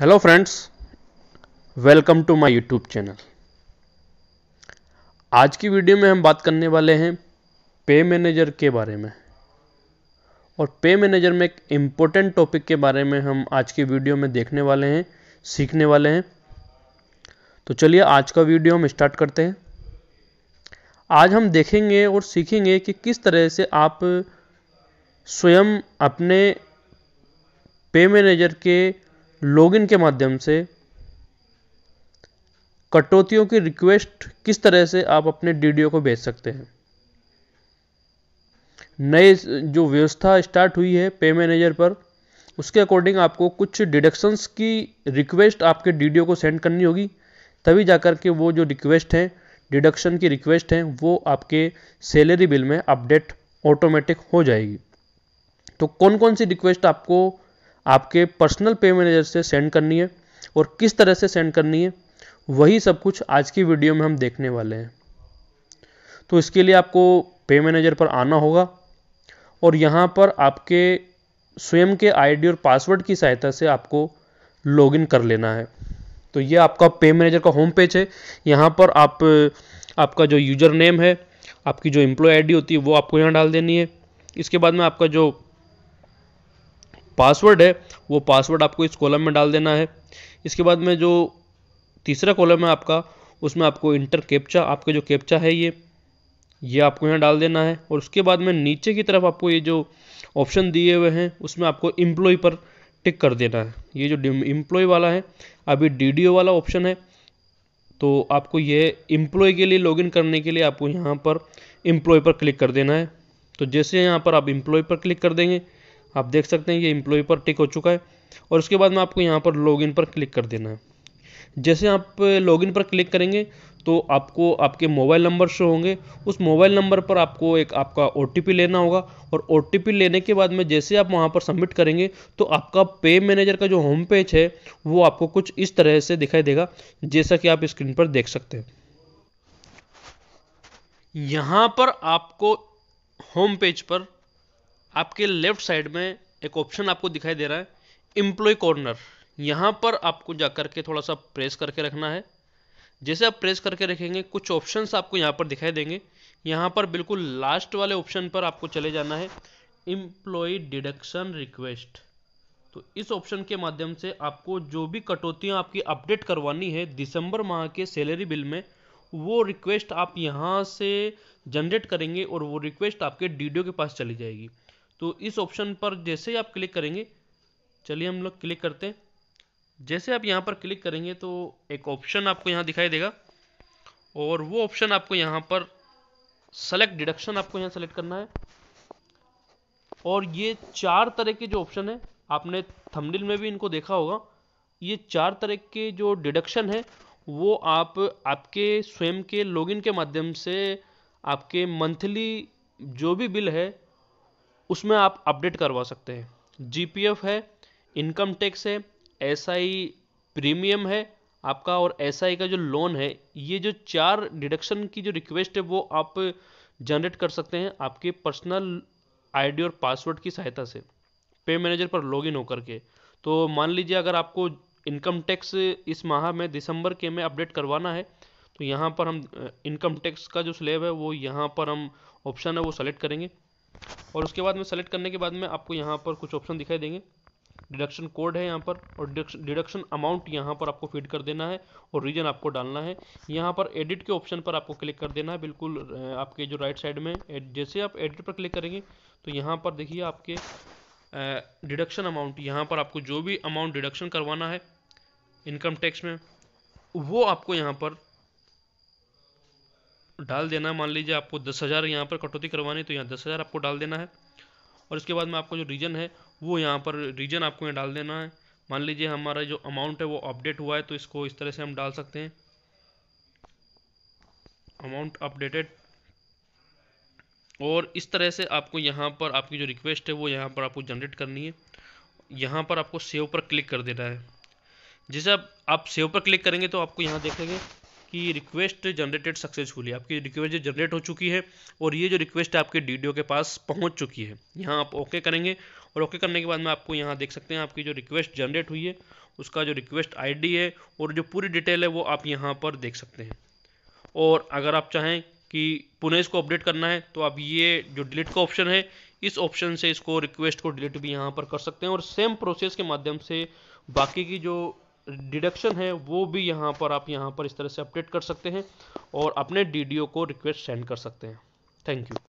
hello friends welcome to my YouTube channel आज की video में हम बात करने वाले हैं पे मैनेजर के बारे में और पे मैनेजर में एक इम्पोर्टेंट टॉपिक के बारे में हम आज की वीडियो में देखने वाले हैं सीखने वाले हैं तो चलिए आज का वीडियो हम स्टार्ट करते हैं आज हम देखेंगे और सीखेंगे कि किस तरह से आप स्वयं अपने पे मैनेजर के लॉगिन के माध्यम से कटौतियों की रिक्वेस्ट किस तरह से आप अपने डीडीओ को भेज सकते हैं नए जो व्यवस्था स्टार्ट हुई है पे मैनेजर पर उसके अकॉर्डिंग आपको कुछ डिडक्शंस की रिक्वेस्ट आपके डीडीओ को सेंड करनी होगी तभी जाकर के वो जो रिक्वेस्ट हैं डिडक्शन की रिक्वेस्ट हैं वो आपके सैलरी बिल में अपडेट ऑटोमेटिक हो जाएगी तो कौन कौन सी रिक्वेस्ट आपको आपके पर्सनल पे मैनेजर से सेंड करनी है और किस तरह से सेंड करनी है वही सब कुछ आज की वीडियो में हम देखने वाले हैं तो इसके लिए आपको पे मैनेजर पर आना होगा और यहाँ पर आपके स्वयं के आईडी और पासवर्ड की सहायता से आपको लॉगिन कर लेना है तो ये आपका पे मैनेजर का होम पेज है यहाँ पर आप आपका जो यूजर नेम है आपकी जो एम्प्लॉय आईडी होती है वो आपको यहाँ डाल देनी है इसके बाद में आपका जो पासवर्ड है वो पासवर्ड आपको इस कॉलम में डाल देना है इसके बाद में जो तीसरा कॉलम है आपका उसमें आपको इंटर कैप्चा आपके जो कैप्चा है ये ये आपको यहाँ डाल देना है और उसके बाद में नीचे की तरफ आपको ये जो ऑप्शन दिए हुए हैं उसमें आपको एम्प्लॉय पर टिक कर देना है ये जो एम्प्लॉय वाला है अभी डी वाला ऑप्शन है तो आपको ये एम्प्लॉय के लिए लॉगिन करने के लिए आपको यहाँ पर एम्प्लॉय पर क्लिक कर देना है तो जैसे यहाँ पर आप एम्प्लॉय पर क्लिक कर देंगे आप देख सकते हैं ये एम्प्लॉय पर टिक हो चुका है और उसके बाद में आपको यहाँ पर लॉगिन पर क्लिक कर देना है जैसे आप लॉगिन पर क्लिक करेंगे तो आपको आपके मोबाइल नंबर शो होंगे उस मोबाइल नंबर पर आपको एक आपका ओ लेना होगा और ओ लेने के बाद में जैसे आप वहाँ पर सबमिट करेंगे तो आपका पे मैनेजर का जो होम पेज है वो आपको कुछ इस तरह से दिखाई देगा जैसा कि आप स्क्रीन पर देख सकते हैं यहाँ पर आपको होम पेज पर आपके लेफ्ट साइड में एक ऑप्शन आपको दिखाई दे रहा है इम्प्लॉय कॉर्नर यहाँ पर आपको जा के थोड़ा सा प्रेस करके रखना है जैसे आप प्रेस करके रखेंगे कुछ ऑप्शंस आपको यहाँ पर दिखाई देंगे यहाँ पर बिल्कुल लास्ट वाले ऑप्शन पर आपको चले जाना है इम्प्लॉय डिडक्शन रिक्वेस्ट तो इस ऑप्शन के माध्यम से आपको जो भी कटौतियां आपकी अपडेट करवानी है दिसंबर माह के सैलरी बिल में वो रिक्वेस्ट आप यहाँ से जनरेट करेंगे और वो रिक्वेस्ट आपके डी के पास चली जाएगी तो इस ऑप्शन पर जैसे ही आप क्लिक करेंगे चलिए हम लोग क्लिक करते हैं जैसे आप यहाँ पर क्लिक करेंगे तो एक ऑप्शन आपको यहाँ दिखाई देगा और वो ऑप्शन आपको यहाँ पर सेलेक्ट डिडक्शन आपको यहाँ सेलेक्ट करना है और ये चार तरह के जो ऑप्शन है आपने थंबनेल में भी इनको देखा होगा ये चार तरह के जो डिडक्शन है वो आप आपके स्वयं के लॉगिन के माध्यम से आपके मंथली जो भी बिल है उसमें आप अपडेट करवा सकते हैं जीपीएफ है इनकम टैक्स है एसआई प्रीमियम है आपका और एसआई का जो लोन है ये जो चार डिडक्शन की जो रिक्वेस्ट है वो आप जनरेट कर सकते हैं आपके पर्सनल आईडी और पासवर्ड की सहायता से पे मैनेजर पर लॉगिन होकर के तो मान लीजिए अगर आपको इनकम टैक्स इस माह में दिसंबर के में अपडेट करवाना है तो यहाँ पर हम इनकम टैक्स का जो स्लेब है वो यहाँ पर हम ऑप्शन है वो सेलेक्ट करेंगे और उसके बाद में सेलेक्ट करने के बाद में आपको यहाँ पर कुछ ऑप्शन दिखाई देंगे डिडक्शन कोड है यहाँ पर और डिडक्शन अमाउंट यहाँ पर आपको फीड कर देना है और रीजन आपको डालना है यहाँ पर एडिट के ऑप्शन पर आपको क्लिक कर देना है बिल्कुल आपके जो राइट साइड में जैसे आप एडिट पर क्लिक करेंगे तो यहाँ पर देखिए आपके डिडक्शन अमाउंट यहाँ पर आपको जो भी अमाउंट डिडक्शन करवाना है इनकम टैक्स में वो आपको यहाँ पर डाल देना मान लीजिए आपको दस हज़ार यहाँ पर कटौती करवानी तो यहाँ दस हज़ार आपको डाल देना है और इसके बाद में आपको जो रीजन है वो यहाँ पर रीजन आपको यहाँ डाल देना है मान लीजिए हमारा जो अमाउंट है वो अपडेट हुआ है तो इसको इस तरह से हम डाल सकते हैं अमाउंट अपडेटेड और इस तरह से आपको यहाँ पर आपकी जो रिक्वेस्ट है वो यहाँ पर आपको जनरेट करनी है यहाँ पर आपको सेव पर क्लिक कर देना है जैसे आप सेव पर क्लिक करेंगे तो आपको यहाँ देखेंगे कि रिक्वेस्ट जनरेटेड सक्सेसफुली आपकी रिक्वेस्ट जो जनरेट हो चुकी है और ये जो रिक्वेस्ट आपके डी के पास पहुँच चुकी है यहाँ आप ओके करेंगे और ओके करने के बाद में आपको यहाँ देख सकते हैं आपकी जो रिक्वेस्ट जनरेट हुई है उसका जो रिक्वेस्ट आई है और जो पूरी डिटेल है वो आप यहाँ पर देख सकते हैं और अगर आप चाहें कि पुनः इसको अपडेट करना है तो आप ये जो डिलीट का ऑप्शन है इस ऑप्शन से इसको रिक्वेस्ट को डिलीट भी यहाँ पर कर सकते हैं और सेम प्रोसेस के माध्यम से बाकी की जो डिडक्शन है वो भी यहाँ पर आप यहाँ पर इस तरह से अपडेट कर सकते हैं और अपने डी को रिक्वेस्ट सेंड कर सकते हैं थैंक यू